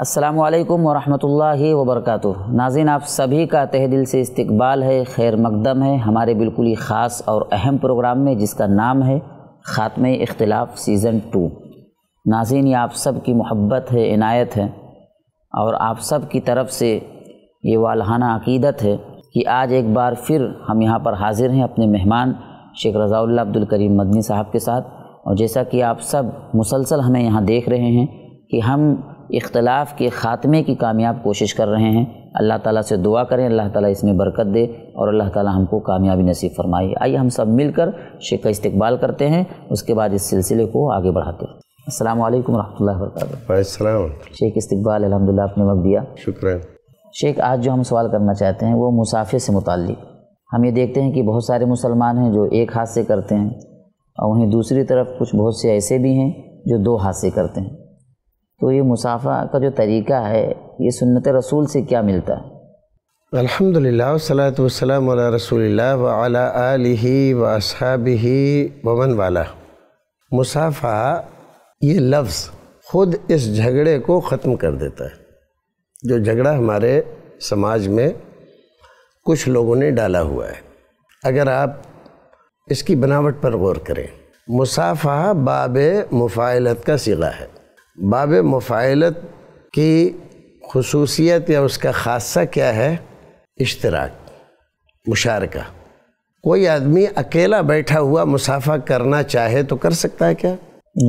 अस्सलाम वालेकुम वरहमतुल्लाहि वबरकatuh नाजिन आप सभी का तह दिल से इस्तकबाल है खैर मकदम है हमारे बिल्कुल ही ख़ास और अहम प्रोग्राम में जिसका नाम है ख़ात्म इख्तलाफ सीज़न टू नाजिन ये आप सब की मोहब्बत है इनायत है और आप सब की तरफ से ये वालहाना अकीदत है कि आज एक बार फिर हम यहाँ पर हाज़िर हैं अपने मेहमान शेख रज़ाउल्ला अब्दुल करीम मदनी साहब के साथ और जैसा कि आप सब मुसलसल हमें यहाँ देख रहे हैं कि हम इख्तलाफ के ख़ात्मे की कामयाब कोशिश कर रहे हैं अल्लाह ताला से दुआ करें अल्लाह ताला इसमें बरकत दे और अल्लाह ताला हमको कामयाबी नसीब फरमाए आइए हम सब मिलकर शेख का इस्तकबाल करते हैं उसके बाद इस सिलसिले को आगे बढ़ाते हैं अल्लाम वरहमल वर्क शेख इस्तकबाल अलहमदिल्ला आपने वक्त दिया शुक्र शेख आज जो हम सवाल करना चाहते हैं वो मुसाफिर से मुतल हम ये देखते हैं कि बहुत सारे मुसलमान हैं जो एक हाथ से करते हैं और वहीं दूसरी तरफ कुछ बहुत से ऐसे भी हैं जो दो हाथ से करते हैं तो ये मुसाफा का जो तरीका है ये सुन्नत रसूल से क्या मिलता है अल्हम्दुलिल्लाह सलात वसलाम रसूल वाला आलि व असहाबि वमन वाला मुसाफा ये लफ्ज़ खुद इस झगड़े को ख़त्म कर देता है जो झगड़ा हमारे समाज में कुछ लोगों ने डाला हुआ है अगर आप इसकी बनावट पर गौर करें मुसाफा बाब मुफालत का सिला है बाब मुफालत की खसूसियत या उसका खासा क्या है इश्तराक मुशारका कोई आदमी अकेला बैठा हुआ मुसाफा करना चाहे तो कर सकता है क्या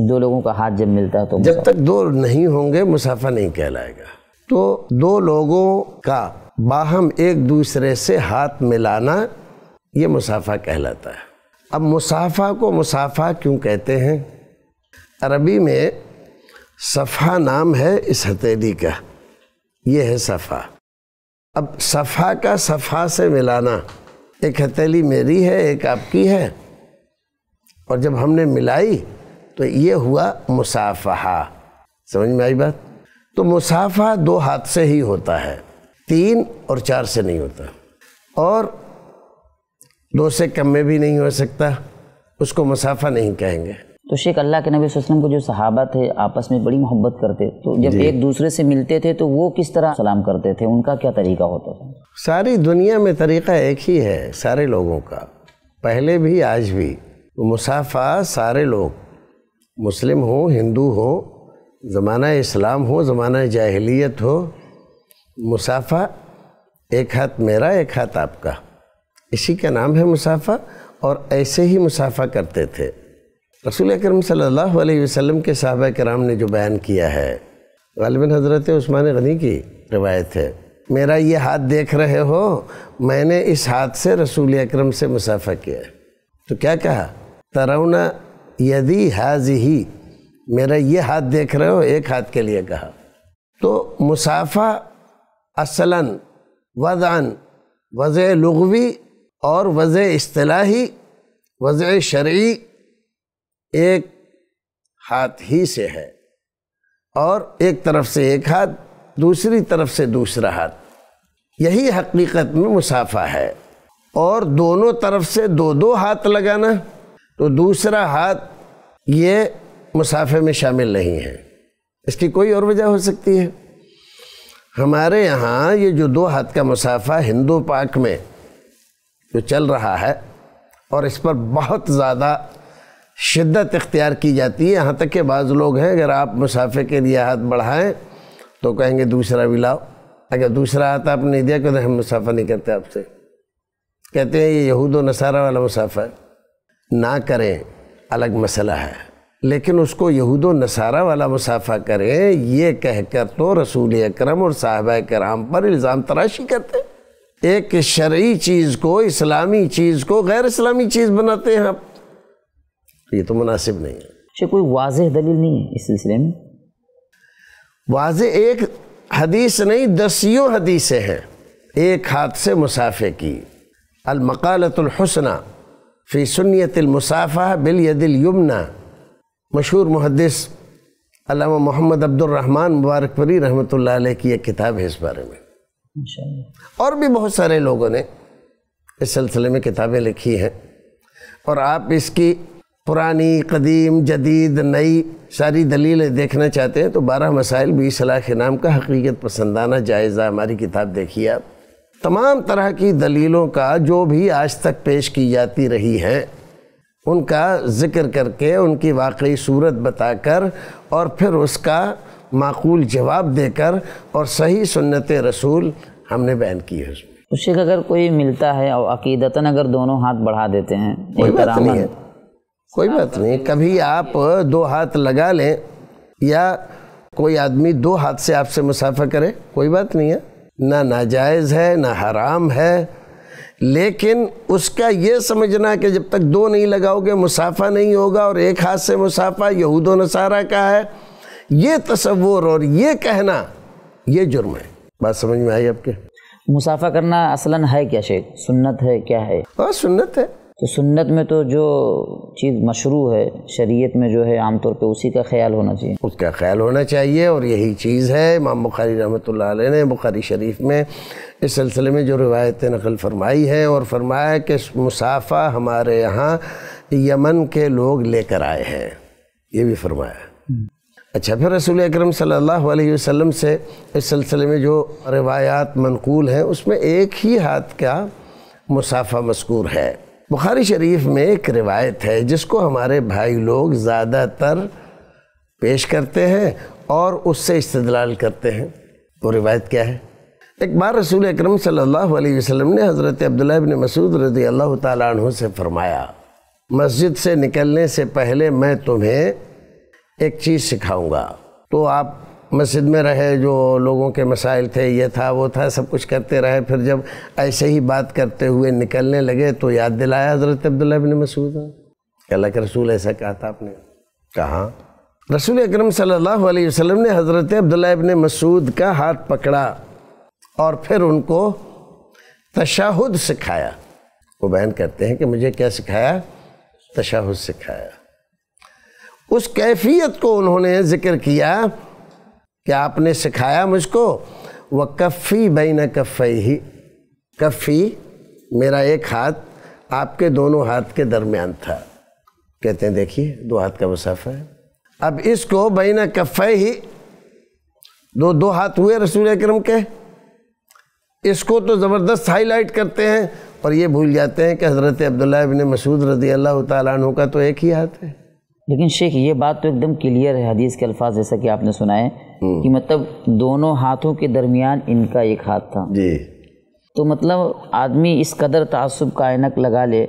दो लोगों का हाथ जब मिलता है तो जब तक दो नहीं होंगे मुसाफा नहीं कहलाएगा तो दो लोगों का बाहम एक दूसरे से हाथ मिलाना ये मुसाफा कहलाता है अब मुसाफा को मुसाफा क्यों कहते हैं अरबी में सफ़ा नाम है इस हथेली का ये है सफ़ा अब सफ़ा का सफ़ा से मिलाना एक हथेली मेरी है एक आपकी है और जब हमने मिलाई तो ये हुआ मुसाफ़ा समझ में आई बात तो मुसाफा दो हाथ से ही होता है तीन और चार से नहीं होता और दो से कम में भी नहीं हो सकता उसको मुसाफा नहीं कहेंगे तो शेख अल्लाह के नबी वसल्लम को जो सहाबा थे आपस में बड़ी मोहब्बत करते तो जब एक दूसरे से मिलते थे तो वो किस तरह सलाम करते थे उनका क्या तरीका होता था सारी दुनिया में तरीका एक ही है सारे लोगों का पहले भी आज भी तो मुसाफा सारे लोग मुस्लिम हो हिंदू हो ज़माना इस्लाम हो ज़माना जाहलीत हो मुसाफा एक हाथ मेरा एक हाथ आपका इसी का नाम है मुसाफा और ऐसे ही मुसाफा करते थे रसूल अक्रम सल्लल्लाहु के साहब कराम ने जो बयान किया है गालिबा हज़रत उस्मान गनी की रवायत है मेरा ये हाथ देख रहे हो मैंने इस हाथ से रसूल अक्रम से मुसाफा किया तो क्या कहा तरौना यदि हाज ही मेरा ये हाथ देख रहे हो एक हाथ के लिए कहा तो मुसाफा असला वदान वज़ लगवी और वज़ असलाही वज़ शर्य एक हाथ ही से है और एक तरफ से एक हाथ दूसरी तरफ से दूसरा हाथ यही हकीकत में मुसाफा है और दोनों तरफ से दो दो हाथ लगाना तो दूसरा हाथ ये मुसाफे में शामिल नहीं है इसकी कोई और वजह हो सकती है हमारे यहाँ ये जो दो हाथ का मुसाफा हिंदू पाक में जो चल रहा है और इस पर बहुत ज़्यादा शिद्दत इख्तियार की जाती है यहाँ तक के बाज़ लोग हैं अगर आप मुसाफे के लिए हाथ बढ़ाएं तो कहेंगे दूसरा भी लाओ अगर दूसरा हाथ आपने नहीं दिया कहते हम मुसाफा नहीं करते आपसे कहते हैं ये यहूद व नसारा वाला मुसाफा ना करें अलग मसला है लेकिन उसको यहूद व नसारा वाला मुसाफा करें ये कहकर तो रसूल अक्रम और साहब कराम पर इल्ज़ाम तराशी करते हैं एक शर्य चीज़ को इस्लामी चीज़ को गैर इस्लामी चीज़ बनाते हैं आप ये तो मुनासिब नहीं है शेख अच्छा, कोई वाज दलील नहीं है इस सिलसिले में वाज एक हदीस नहीं दसियों हदीसें हैं एक हाथ से मुसाफे की अलमकालतुलहसना फ़ी सुनीतमसाफ़ा बिलयदिलयुमना मशहूर मुहदस अलामा मोहम्मद अब्दुलरहमान मुबारकपुरी रहमत की एक किताब है इस बारे में और भी बहुत सारे लोगों ने इस सिलसिले में किताबें लिखी हैं और आप इसकी पुरानी कदीम जदीद नई सारी दलीलें देखना चाहते हैं तो बारह मसाइल बीस लाख इनाम का हकीकत पसंदाना जायज़ा हमारी किताब देखिए आप तमाम तरह की दलीलों का जो भी आज तक पेश की जाती रही है उनका ज़िक्र करके उनकी वाकई सूरत बताकर और फिर उसका माकूल जवाब देकर और सही सुन्नत रसूल हमने बैन की है उसमें अगर कोई मिलता है और अकीदतन अगर दोनों हाथ बढ़ा देते हैं कोई बात नहीं है कोई बात नहीं कभी आप दो हाथ लगा लें या कोई आदमी दो हाथ से आपसे मुसाफा करे कोई बात नहीं है ना नाजायज़ है ना हराम है लेकिन उसका ये समझना कि जब तक दो नहीं लगाओगे मुसाफा नहीं होगा और एक हाथ से मुसाफा यहूद नसारा का है ये तस्वुर और ये कहना ये जुर्म है बात समझ में आई आपके मुसाफा करना असलन है क्या शेख सुन्नत है क्या है हाँ सुन्नत है तो सुन्नत में तो जो चीज़ मशरू है शरीयत में जो है आमतौर पे उसी का ख्याल होना चाहिए उसका ख्याल होना चाहिए और यही चीज़ है इमाम बुखारी रहमत ने बुखारी शरीफ में इस सिलसिले में जो रिवायत नकल फरमाई है और फरमाया कि मुसाफा हमारे यहाँ यमन के लोग लेकर आए हैं ये भी फरमाया अच्छा फिर रसूल अक्रम सम से इस सिलसिले में जो रिवायात मनकूल हैं उसमें एक ही हाथ का मुसाफा मस्कूर है बुखारी शरीफ में एक रिवायत है जिसको हमारे भाई लोग ज़्यादातर पेश करते हैं और उससे इस्तलाल करते हैं वो रिवायत क्या है एक बार रसूल अक्रम सम वसल्लम ने हज़रत अब्दुल्ला इब्न मसूद रज़ी अल्लाह तु से फ़रमाया मस्जिद से निकलने से पहले मैं तुम्हें एक चीज़ सिखाऊंगा तो आप मस्जिद में रहे जो लोगों के मसाइल थे ये था वो था सब कुछ करते रहे फिर जब ऐसे ही बात करते हुए निकलने लगे तो याद दिलाया हज़रत अब्दुल्ला बिन मसूद ने अल्लाह के रसूल ऐसा कहा था आपने कहा रसूल अक्रम सल्लल्लाहु वसल्लम ने हज़रत अब्दुल्ला बिन मसूद का हाथ पकड़ा और फिर उनको तशाहुद सिखाया वो बहन कहते हैं कि मुझे क्या सिखाया तशाहुद सिखाया उस कैफियत को उन्होंने ज़िक्र किया कि आपने सिखाया मुझको व कफ़ी बैन कफ ही कफ़ी मेरा एक हाथ आपके दोनों हाथ के दरमियान था कहते हैं देखिए दो हाथ का मुसाफा है अब इसको बैन कफ ही दो दो हाथ हुए रसूल करम के इसको तो ज़बरदस्त हाईलाइट करते हैं और ये भूल जाते हैं कि हज़रत अब्दुल्ला इबन मसूद रजी अल्लाह तु का तो एक ही हाथ है लेकिन शेख ये बात तो एकदम क्लियर है हदीस के अल्फाज जैसा कि आपने सुनाए हम्म। कि मतलब दोनों हाथों के दरमियान इनका एक हाथ था जी तो मतलब आदमी इस कदर तसब का ऐनक लगा ले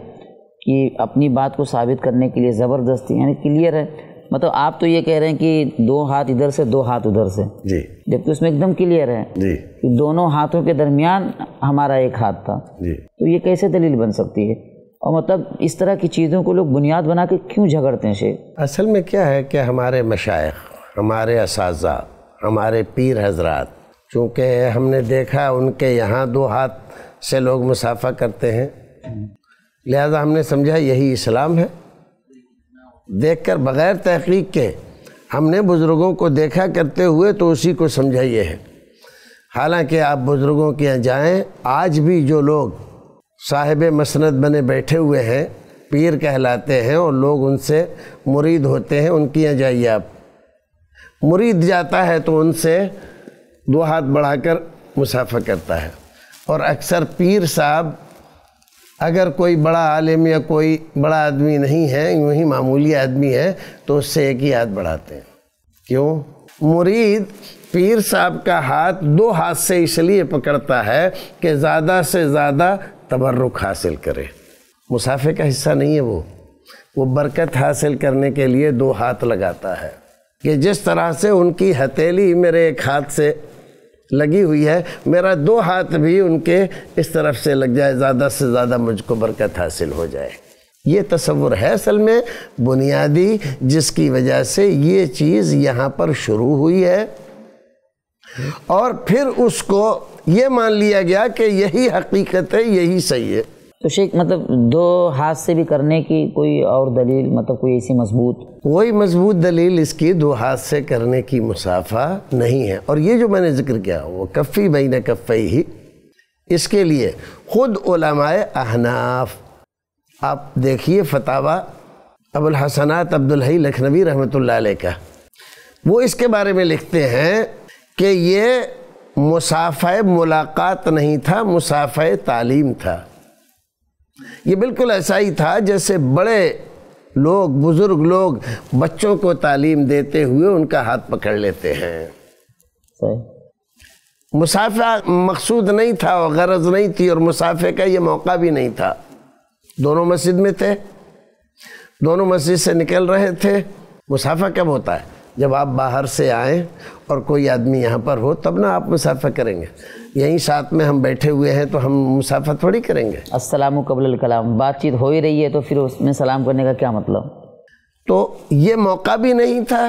कि अपनी बात को साबित करने के लिए ज़बरदस्ती यानी क्लियर है मतलब आप तो ये कह रहे हैं कि दो हाथ इधर से दो हाथ उधर से जी जबकि उसमें एकदम क्लियर है जी कि दोनों हाथों के दरमियान हमारा एक हाथ था जी तो ये कैसे दलील बन सकती है और मतलब इस तरह की चीज़ों को लोग बुनियाद बना के क्यों झगड़ते हैं शेख असल में क्या है कि हमारे मशाइ हमारे इस हमारे पीर हजरात चूँकि हमने देखा उनके यहाँ दो हाथ से लोग मुसाफा करते हैं लिहाजा हमने समझा यही इस्लाम है देख कर बग़ैर तहकीक के हमने बुज़ुर्गों को देखा करते हुए तो उसी को समझा ये है हालांकि आप बुज़ुर्गों के यहाँ जाएँ आज भी जो लोग साहिब मसनद बने बैठे हुए हैं पीर कहलाते हैं और लोग उनसे मुरीद होते हैं उनके यहाँ जाइए आप मुरीद जाता है तो उनसे दो हाथ बढ़ाकर मुसाफा करता है और अक्सर पीर साहब अगर कोई बड़ा आलिम या कोई बड़ा आदमी नहीं है यूँ ही मामूली आदमी है तो उससे एक ही हाथ बढ़ाते हैं क्यों मुरीद पीर साहब का हाथ दो हाथ से इसलिए पकड़ता है कि ज़्यादा से ज़्यादा तबर्रुक हासिल करे मुसाफे का हिस्सा नहीं है वो वो बरकत हासिल करने के लिए दो हाथ लगाता है कि जिस तरह से उनकी हथेली मेरे एक हाथ से लगी हुई है मेरा दो हाथ भी उनके इस तरफ से लग जाए ज़्यादा से ज़्यादा मुझको बरकत हासिल हो जाए ये तस्वुर है असल में बुनियादी जिसकी वजह से ये चीज़ यहाँ पर शुरू हुई है और फिर उसको ये मान लिया गया कि यही हकीकत है यही सही है तो शेख मतलब दो हाथ से भी करने की कोई और दलील मतलब कोई ऐसी मजबूत कोई मजबूत दलील इसकी दो हाथ से करने की मुसाफा नहीं है और ये जो मैंने जिक्र किया वो कफ़ी बहन कफ़ी ही इसके लिए ख़ुद ओलमाए अहनाफ आप देखिए फतावा अबुल हसनात अब्दुल हई लखनवी रहमत का वो इसके बारे में लिखते हैं कि ये मुसाफ़ मुलाकात नहीं था मुसाफ़ तालीम था ये बिल्कुल ऐसा ही था जैसे बड़े लोग बुज़ुर्ग लोग बच्चों को तालीम देते हुए उनका हाथ पकड़ लेते हैं मुसाफा मकसूद नहीं था और गरज नहीं थी और मुसाफे का ये मौका भी नहीं था दोनों मस्जिद में थे दोनों मस्जिद से निकल रहे थे मुसाफा कब होता है जब आप बाहर से आए और कोई आदमी यहाँ पर हो तब ना आप मुसाफा करेंगे यहीं साथ में हम बैठे हुए हैं तो हम मुसाफा थोड़ी करेंगे असलम कबल कलाम बातचीत हो ही रही है तो फिर उसमें सलाम करने का क्या मतलब तो ये मौका भी नहीं था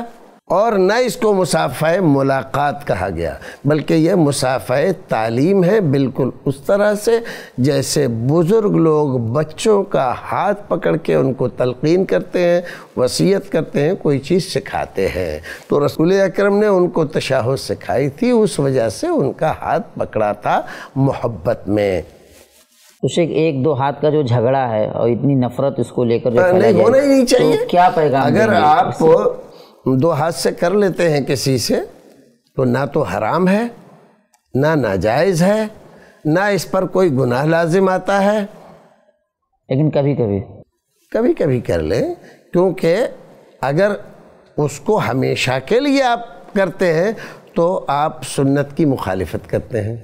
और न इसको मुसाफ़ मुलाकात कहा गया बल्कि यह मुसाफ़ तालीम है बिल्कुल उस तरह से जैसे बुज़ुर्ग लोग बच्चों का हाथ पकड़ के उनको तलकिन करते हैं वसीयत करते हैं कोई चीज़ सिखाते हैं तो रसूल अक्रम ने उनको तशाह सिखाई थी उस वजह से उनका हाथ पकड़ा था मोहब्बत में उसे तो एक दो हाथ का जो झगड़ा है और इतनी नफरत इसको लेकर नहीं होना ही नहीं तो चाहिए तो क्या पैगाम अगर आप दो हाथ से कर लेते हैं किसी से तो ना तो हराम है ना नाजायज़ है ना इस पर कोई गुनाह लाजिम आता है लेकिन कभी कभी कभी कभी कर लें क्योंकि अगर उसको हमेशा के लिए आप करते हैं तो आप सुन्नत की मुखालफत करते हैं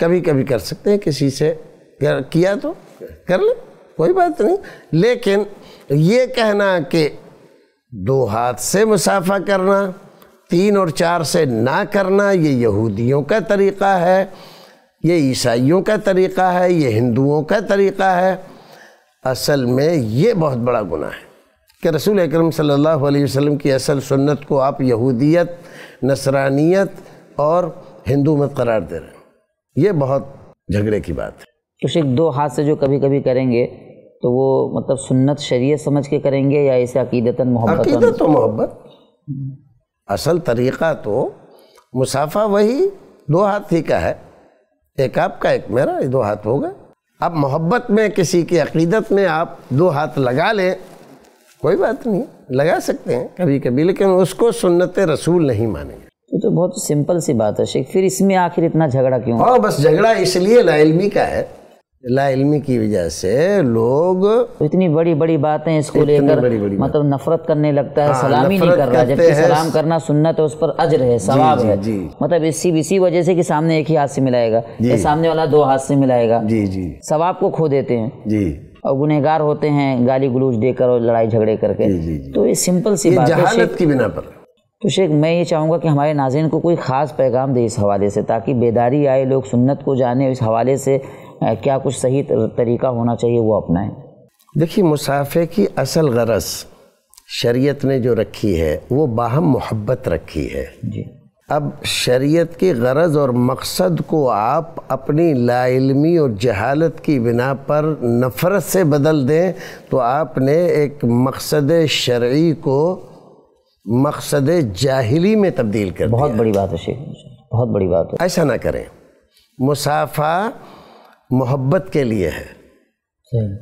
कभी कभी कर सकते हैं किसी से कर, किया तो कर लें कोई बात नहीं लेकिन ये कहना कि दो हाथ से मुसाफा करना तीन और चार से ना करना ये यहूदियों का तरीक़ा है ये ईसाइयों का तरीक़ा है ये हिंदुओं का तरीक़ा है असल में ये बहुत बड़ा गुना है कि रसूल अकरम सल्लल्लाहु अलैहि वसल्लम की असल सुन्नत को आप यहूदियत नसरानियत और हिंदू मत करार दे रहे हैं ये बहुत झगड़े की बात है तो शेख दो हाथ से जो कभी कभी करेंगे तो वो मतलब सुन्नत शरीय समझ के करेंगे या इसे अकीदतन मोहब्बत अकीदत तो मोहब्बत हम्म। असल तरीक़ा तो मुसाफा वही दो हाथ ही का है एक आपका एक मेरा दो हाथ होगा अब मोहब्बत में किसी की अकीदत में आप दो हाथ लगा लें कोई बात नहीं लगा सकते हैं कभी कभी लेकिन उसको सुन्नत रसूल नहीं मानेंगे तो, तो बहुत सिंपल सी बात है शेख फिर इसमें आखिर इतना झगड़ा क्यों हाँ बस झगड़ा इसलिए लाइलमी का है इलमी की वजह से लोग इतनी बड़ी बड़ी बातें इसको लेकर मतलब नफरत करने लगता है हाँ, सलामी नहीं कर रहा जबकि सलाम करना सुनना है उस पर अजर है सवाब है जी, मतलब इसी इसी वजह से कि सामने एक ही हाथ से मिलाएगा या सामने वाला दो हाथ से मिलाएगा जी जी सवाब को खो देते हैं जी और गुनहगार होते हैं गाली गुलूज देकर और लड़ाई झगड़े करके तो ये सिंपल सी बात की बिना पर तो शेख मैं ये चाहूँगा कि हमारे नाजिन को कोई ख़ास पैगाम दे इस हवाले से ताकि बेदारी आए लोग सुन्नत को जाने इस हवाले से क्या कुछ सही तरीका होना चाहिए वो अपनाएं देखिए मुसाफे की असल गरज शरीयत ने जो रखी है वो बाहम मोहब्बत रखी है जी अब शरीयत की गरज और मकसद को आप अपनी लाइलमी और जहालत की बिना पर नफ़रत से बदल दें तो आपने एक मकसद शर्य को मकसद जाहिली में तब्दील कर बहुत बड़ी बात है शेख बहुत बड़ी बात है ऐसा ना करें मुसाफा मोहब्बत के लिए है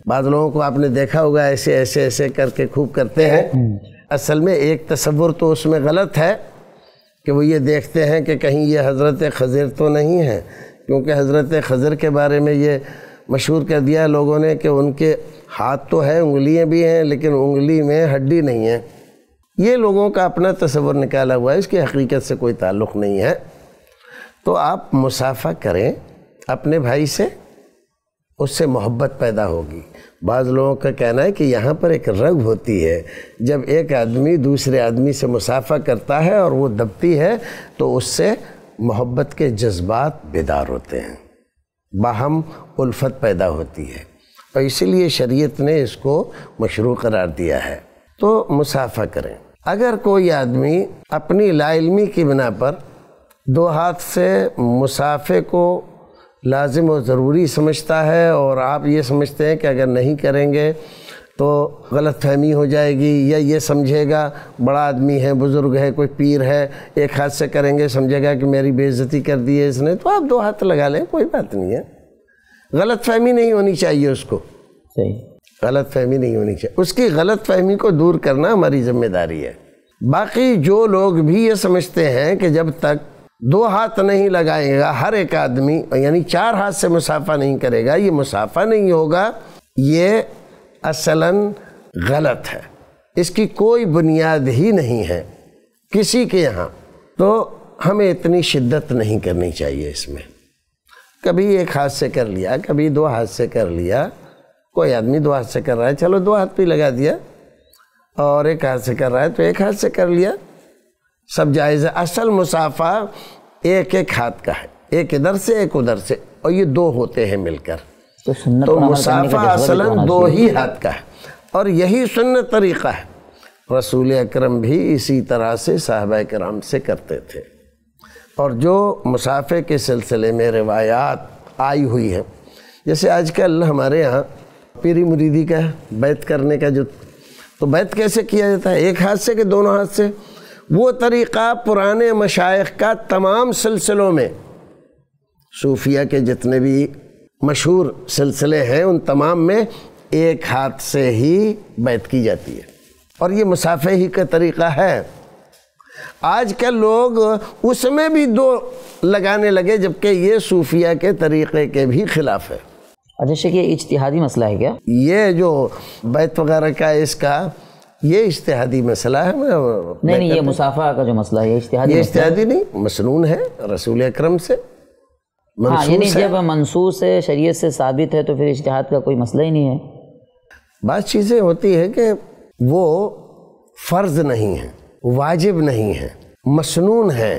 बाद लोगों को आपने देखा होगा ऐसे ऐसे ऐसे करके खूब करते हैं हम्म। असल में एक तस्वुर तो उसमें गलत है कि वो ये देखते हैं कि कहीं ये हज़रत खज़र तो नहीं है क्योंकि हज़रत खज़र के बारे में ये मशहूर कर दिया है लोगों ने कि उनके हाथ तो है उंगलियाँ भी हैं लेकिन उंगली में हड्डी नहीं है ये लोगों का अपना तस्वुर निकाला हुआ है इसकी हकीकत से कोई ताल्लुक़ नहीं है तो आप मुसाफा करें अपने भाई से उससे मोहब्बत पैदा होगी बाज़ लोगों का कहना है कि यहाँ पर एक रग होती है जब एक आदमी दूसरे आदमी से मुसाफा करता है और वो दबती है तो उससे मोहब्बत के जज्बात बेदार होते हैं बाहम उल्फत पैदा होती है और इसीलिए शरीयत ने इसको मशरू करार दिया है तो मुसाफा करें अगर कोई आदमी अपनी लाइलमी की बिना पर दो हाथ से मुसाफे को लाजिम और ज़रूरी समझता है और आप ये समझते हैं कि अगर नहीं करेंगे तो गलत फहमी हो जाएगी या ये समझेगा बड़ा आदमी है बुज़ुर्ग है कोई पीर है एक हाथ से करेंगे समझेगा कि मेरी बेइज्जती कर दी है इसने तो आप दो हाथ लगा लें कोई बात नहीं है गलत फहमी नहीं होनी चाहिए उसको सही गलत फहमी नहीं होनी चाहिए उसकी गलत फहमी को दूर करना हमारी जिम्मेदारी है बाकी जो लोग भी ये समझते हैं कि जब तक दो हाथ नहीं लगाएगा हर एक आदमी यानी चार हाथ से मुसाफा नहीं करेगा ये मुसाफा नहीं होगा ये असलन गलत है इसकी कोई बुनियाद ही नहीं है किसी के यहाँ तो हमें इतनी शिद्दत नहीं करनी चाहिए इसमें कभी एक हाथ से कर लिया कभी दो हाथ से कर लिया कोई आदमी दो हाथ से कर रहा है चलो दो हाथ भी लगा दिया और एक हाथ से कर रहा है तो एक हाथ से कर लिया सब जायज़ है असल मुसाफा एक एक हाथ का है एक इधर से एक उधर से और ये दो होते हैं मिलकर तो, तो मुसाफा असला दो ही हाथ का है और यही सुन्न तरीक़ा है रसूल अकरम भी इसी तरह से साहब कराम से करते थे और जो मुसाफे के सिलसिले में रिवायात आई हुई है जैसे आजकल हमारे यहाँ पीरी मुरीदी का बैत करने का जो तो बैत कैसे किया जाता है एक हाथ से कि दोनों हाथ से वो तरीक़ा पुराने मशाइ का तमाम सिलसिलों में सूफिया के जितने भी मशहूर सिलसिले हैं उन तमाम में एक हाथ से ही बैत की जाती है और ये मुसाफे ही का तरीक़ा है आज कल लोग उसमें भी दो लगाने लगे जबकि ये सूफिया के तरीक़े के भी ख़िलाफ़ है अच्छा ये इजतहादी मसला है क्या ये जो बैत वगैरह का इसका ये इश्तहादी मसला है मैं नहीं नहीं ये मुसाफा का जो मसला है ये इश्तहादी ये इश्तहादी नहीं मसनून है रसूल अक्रम से हाँ जब मनसूस है शरीय से साबित है तो फिर इश्तहाद का कोई मसला ही नहीं है बात चीज़ें होती है कि वो फ़र्ज नहीं है वाजिब नहीं है मसनून है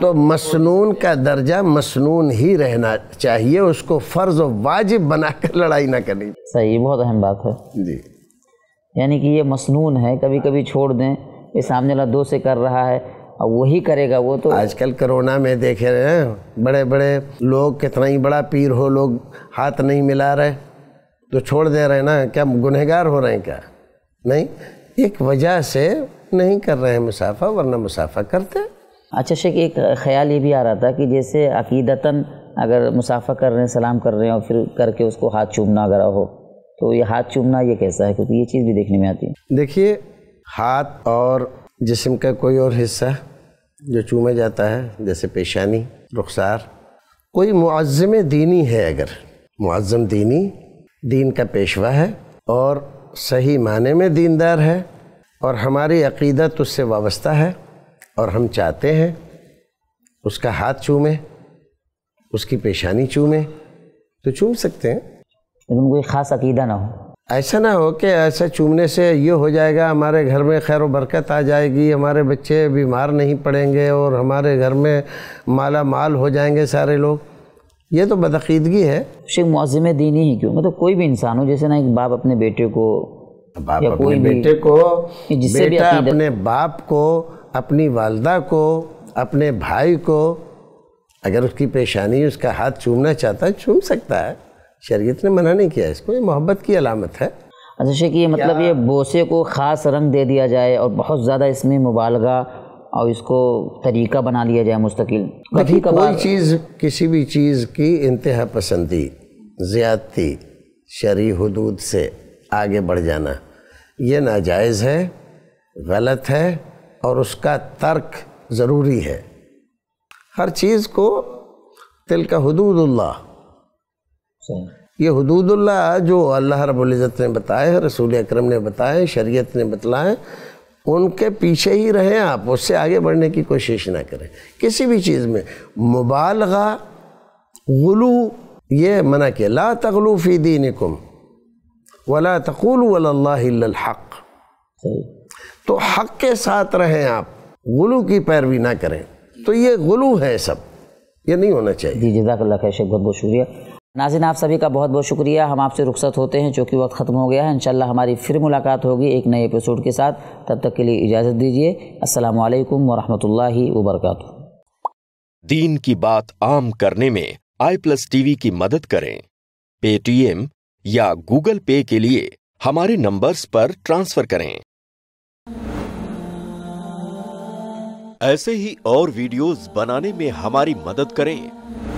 तो मसनून का दर्जा मसनून ही रहना चाहिए उसको फ़र्ज वाजिब बनाकर लड़ाई ना करनी सही बहुत अहम बात है जी यानी कि ये मसनून है कभी कभी छोड़ दें ये सामने वाला दो से कर रहा है और वही करेगा वो तो आजकल कोरोना में देखे रहे हैं बड़े बड़े लोग कितना ही बड़ा पीर हो लोग हाथ नहीं मिला रहे तो छोड़ दे रहे ना क्या गुनहगार हो रहे हैं क्या नहीं एक वजह से नहीं कर रहे हैं मुसाफा वरना मुसाफा करते अच्छा शेख एक ख्याल ये भी आ रहा था कि जैसे अकीदतन अगर मुसाफा कर रहे हैं सलाम कर रहे हैं और फिर करके उसको हाथ चूमना वगैरह हो तो ये हाथ चूमना ये कैसा है क्योंकि ये चीज़ भी देखने में आती है देखिए हाथ और जिसम का कोई और हिस्सा जो चूमा जाता है जैसे पेशानी रुखसार कोई मुआज़म दीनी है अगर मुआज़म दीनी दीन का पेशवा है और सही माने में दीनदार है और हमारी अकीदत उससे वाबस्ता है और हम चाहते हैं उसका हाथ चूमें उसकी पेशानी चूमें तो चूम सकते हैं लेकिन कोई ख़ास अकीदा ना हो ऐसा ना हो कि ऐसे चूमने से ये हो जाएगा हमारे घर में खैर बरकत आ जाएगी हमारे बच्चे बीमार नहीं पड़ेंगे और हमारे घर में माला माल हो जाएंगे सारे लोग ये तो बदअीदगी है शेख मुआजम दीनी ही क्यों मतलब कोई भी इंसान हो जैसे ना एक बाप अपने बेटे को बाप या कोई बेटे को जिससे बेटा अपने बाप को अपनी वालदा को अपने भाई को अगर उसकी पेशानी उसका हाथ चूमना चाहता है चूम सकता है शरीयत ने मना नहीं किया इसको ये मोहब्बत की अलामत है अच्छा शेख ये मतलब ये बोसे को ख़ास रंग दे दिया जाए और बहुत ज़्यादा इसमें मुबालगा और इसको तरीका बना लिया जाए मुस्तकिल कभी कभी चीज़ किसी भी चीज़ की इंतहा पसंदी ज़्यादती शरी हदूद से आगे बढ़ जाना ये नाजायज़ है गलत है और उसका तर्क ज़रूरी है हर चीज़ को तिल का हदूदुल्ला ये हदूदुल्ला जो अल्लाह रबुल्ज़त ने बताए रसूल अक्रम ने बताए शरीयत ने बतलाए उनके पीछे ही रहें आप उससे आगे बढ़ने की कोशिश ना करें किसी भी चीज़ में मुबालगा गलू ये मना किया ला तगलू फ़ी दीन कुम वला तकुल वल्लाक तो हक के साथ रहें आप गलू की पैरवी ना करें तो ये गलू है सब ये नहीं होना चाहिए जी जजाक खैर बहुत बहुत शुक्रिया नाजिन आप सभी का बहुत बहुत शुक्रिया हम आपसे रुख्सत होते हैं चूँकि वक्त ख़त्म हो गया है इंशाल्लाह हमारी फिर मुलाकात होगी एक नए एपिसोड के साथ तब तक के लिए इजाज़त दीजिए असलकम वरहमल वबरक दीन की बात आम करने में आई प्लस टीवी की मदद करें पेटीएम या गूगल पे के लिए हमारे नंबर्स पर ट्रांसफर करें ऐसे ही और वीडियोस बनाने में हमारी मदद करें